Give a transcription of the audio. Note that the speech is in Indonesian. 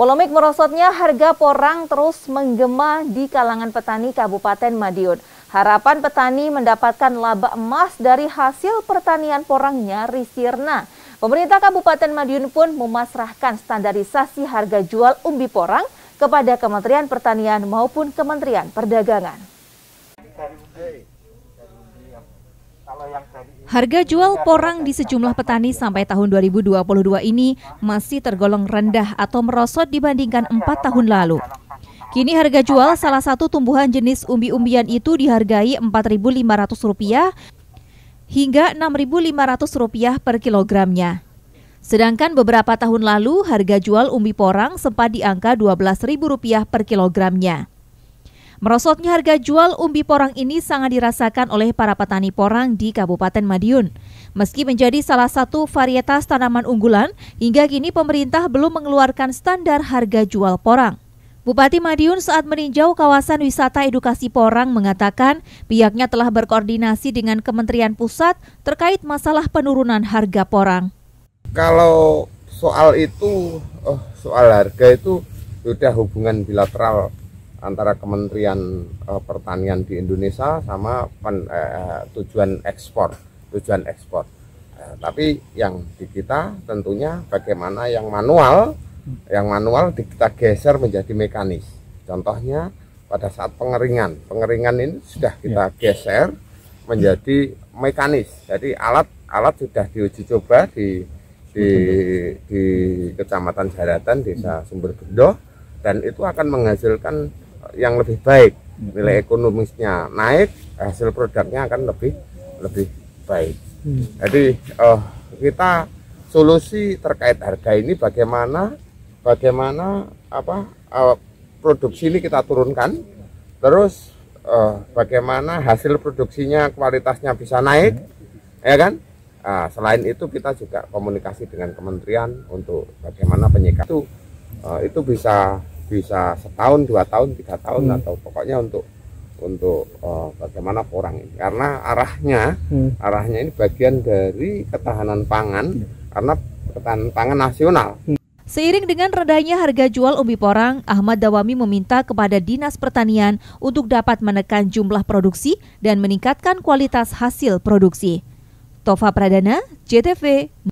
Polemik merosotnya harga porang terus menggema di kalangan petani Kabupaten Madiun. Harapan petani mendapatkan laba emas dari hasil pertanian porangnya nyaris sirna. Pemerintah Kabupaten Madiun pun memasrahkan standarisasi harga jual umbi porang kepada Kementerian Pertanian maupun Kementerian Perdagangan. Harga jual porang di sejumlah petani sampai tahun 2022 ini masih tergolong rendah atau merosot dibandingkan empat tahun lalu. Kini harga jual salah satu tumbuhan jenis umbi-umbian itu dihargai Rp4.500 hingga Rp6.500 per kilogramnya. Sedangkan beberapa tahun lalu harga jual umbi porang sempat di angka Rp12.000 per kilogramnya. Merosotnya harga jual umbi porang ini sangat dirasakan oleh para petani porang di Kabupaten Madiun. Meski menjadi salah satu varietas tanaman unggulan, hingga kini pemerintah belum mengeluarkan standar harga jual porang. Bupati Madiun saat meninjau kawasan wisata edukasi Porang mengatakan pihaknya telah berkoordinasi dengan Kementerian Pusat terkait masalah penurunan harga Porang. Kalau soal itu, oh, soal harga itu sudah hubungan bilateral antara Kementerian eh, Pertanian di Indonesia sama pen, eh, eh, tujuan ekspor, tujuan ekspor. Eh, tapi yang di kita tentunya bagaimana yang manual, yang manual di kita geser menjadi mekanis. Contohnya pada saat pengeringan, pengeringan ini sudah ya. kita ya. geser menjadi mekanis. Jadi alat-alat sudah diuji coba di di, di Kecamatan Jaratan Desa Sumber Gendoh dan itu akan menghasilkan yang lebih baik nilai ekonomisnya naik hasil produknya akan lebih lebih baik hmm. jadi uh, kita solusi terkait harga ini bagaimana bagaimana apa uh, produksi ini kita turunkan terus uh, bagaimana hasil produksinya kualitasnya bisa naik mm-hmm. ya kan uh, selain itu kita juga komunikasi dengan kementerian untuk bagaimana penyikat itu uh, itu bisa bisa setahun dua tahun tiga tahun hmm. atau pokoknya untuk untuk uh, bagaimana orang ini karena arahnya hmm. arahnya ini bagian dari ketahanan pangan hmm. karena ketahanan pangan nasional. Hmm. Seiring dengan rendahnya harga jual umbi porang, Ahmad Dawami meminta kepada Dinas Pertanian untuk dapat menekan jumlah produksi dan meningkatkan kualitas hasil produksi. Tova Pradana, JTV